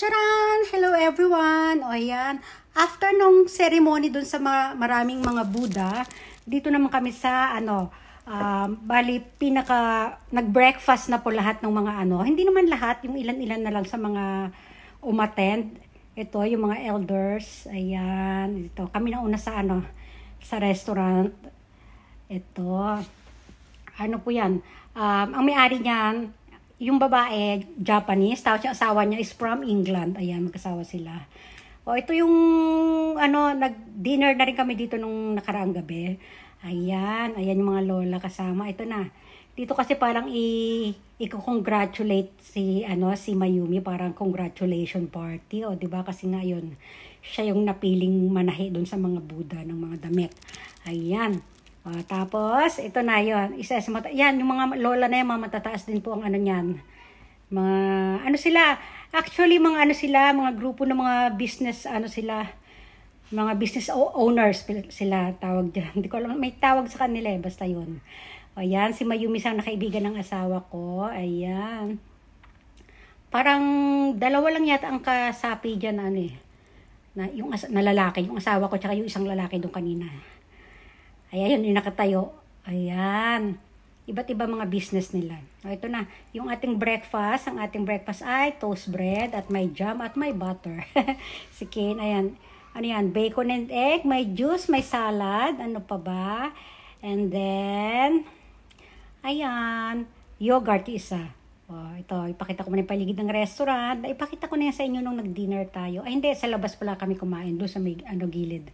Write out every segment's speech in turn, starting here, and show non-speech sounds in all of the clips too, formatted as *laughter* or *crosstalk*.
Charan! Hello everyone! O ayan, after nung ceremony dun sa mga, maraming mga Buddha, dito naman kami sa ano, um, bali pinaka nag-breakfast na po lahat ng mga ano. Hindi naman lahat, yung ilan-ilan na lang sa mga umattend. Ito, yung mga elders. Ayan, ito. Kami na una sa ano, sa restaurant. Ito. Ano po yan? Um, ang may-ari niyan, yung babae, Japanese, tapos yung asawa niya is from England. Ayan, magkasawa sila. O, ito yung, ano, nag-dinner na rin kami dito nung nakaraang gabi. Ayan, ayan yung mga lola kasama. Ito na. Dito kasi parang i- i-congratulate si, ano, si Mayumi, parang congratulation party. O, di ba Kasi nga yun, siya yung napiling manahi doon sa mga Buddha ng mga damit. Ayan. Uh, tapos, ito na yon Isa sa mata yan, yung mga lola na yan, mga matataas din po ang ano niyan. Mga, ano sila, actually mga ano sila, mga grupo ng mga business, ano sila, mga business owners sila tawag dyan. Hindi ko alam, may tawag sa kanila eh, basta yun. Ayan, si Mayumi sang nakaibigan ng asawa ko. Ayan. Parang dalawa lang yata ang kasapi dyan, ano eh. Na, yung as- na lalaki, yung asawa ko, tsaka yung isang lalaki doon kanina. Ayan, yung nakatayo. Ayan. Iba't iba mga business nila. O, ito na. Yung ating breakfast. Ang ating breakfast ay toast bread at may jam at may butter. *laughs* si Kane, ayan. Ano yan? Bacon and egg. May juice, may salad. Ano pa ba? And then, ayan. Yogurt isa. Oh, ito, ipakita ko muna yung paligid ng restaurant. Ipakita ko na yan sa inyo nung nag-dinner tayo. Ay, hindi, sa labas pala kami kumain, doon sa may ano, gilid.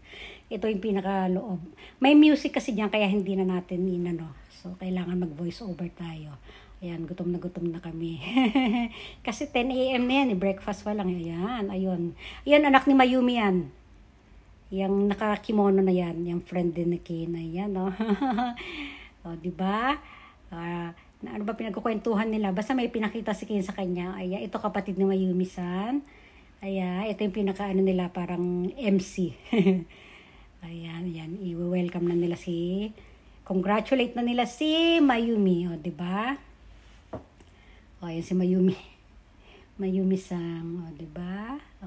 Ito yung pinakaloob. May music kasi diyan, kaya hindi na natin inano. So, kailangan mag-voice over tayo. Ayan, gutom na gutom na kami. *laughs* kasi 10 a.m. na yan, eh. breakfast pa lang. Eh. Ayan, ayun. Ayan, anak ni Mayumi yan. Yung nakakimono na yan, yung friend din ni Kina. Ayan, no? o, oh, *laughs* diba? Ah... Uh, na ano ba pinagkukwentuhan nila. Basta may pinakita si Ken sa kanya. Ayan, ito kapatid ni Mayumi-san. Ayan, ito yung pinakaano nila parang MC. *laughs* ayan, ayan. I-welcome na nila si... Congratulate na nila si Mayumi. O, ba diba? O, ayan si Mayumi. *laughs* Mayumi-san. O, ba diba? O,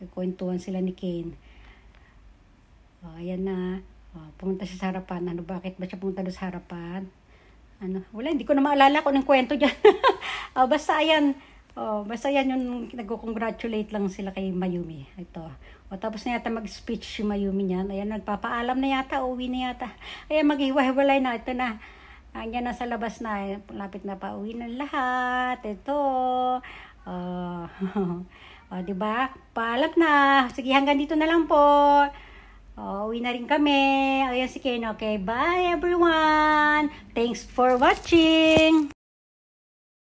nagkukwentuhan sila ni Ken. O, ayan na. O, pumunta siya sa harapan. Ano, bakit ba siya pumunta doon sa harapan? ano, wala, hindi ko na maalala ko ng kwento dyan. oh, *laughs* basta ayan, oh, basta ayan yung nagko-congratulate lang sila kay Mayumi. Ito. O, tapos na yata mag-speech si Mayumi niyan. Ayan, nagpapaalam na yata, uwi na yata. Ayan, maghiwa-hiwalay na. Ito na. Ayan, sa labas na. Lapit na pa uwi ng lahat. Ito. Oh, *laughs* o, diba? Paalam na. Sige, hanggang dito na lang po. Oh, uwi na rin kami. Ayan si Ken. Okay, bye everyone. Thanks for watching.